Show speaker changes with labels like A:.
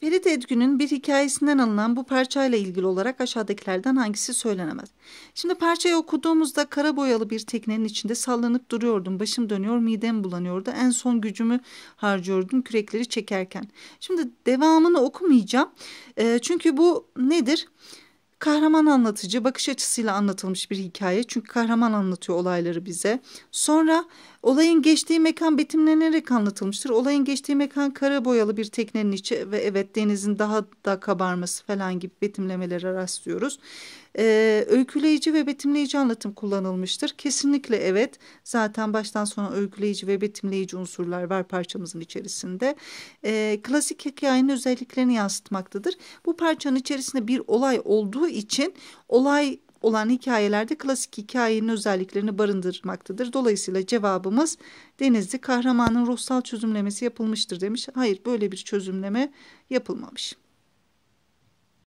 A: Ferit Edgün'ün bir hikayesinden alınan bu parçayla ilgili olarak aşağıdakilerden hangisi söylenemez. Şimdi parçayı okuduğumuzda kara boyalı bir teknenin içinde sallanıp duruyordum. Başım dönüyor, midem bulanıyordu. En son gücümü harcıyordum kürekleri çekerken. Şimdi devamını okumayacağım. E, çünkü bu nedir? kahraman anlatıcı bakış açısıyla anlatılmış bir hikaye. Çünkü kahraman anlatıyor olayları bize. Sonra olayın geçtiği mekan betimlenerek anlatılmıştır. Olayın geçtiği mekan kara boyalı bir teknenin içi ve evet denizin daha da kabarması falan gibi betimlemelere rastlıyoruz. Ee, öyküleyici ve betimleyici anlatım kullanılmıştır. Kesinlikle evet. Zaten baştan sona öyküleyici ve betimleyici unsurlar var parçamızın içerisinde. Ee, klasik hikayenin özelliklerini yansıtmaktadır. Bu parçanın içerisinde bir olay olduğu olduğu için olay olan hikayelerde klasik hikayenin özelliklerini barındırmaktadır. Dolayısıyla cevabımız Denizli kahramanın ruhsal çözümlemesi yapılmıştır demiş. Hayır böyle bir çözümleme yapılmamış.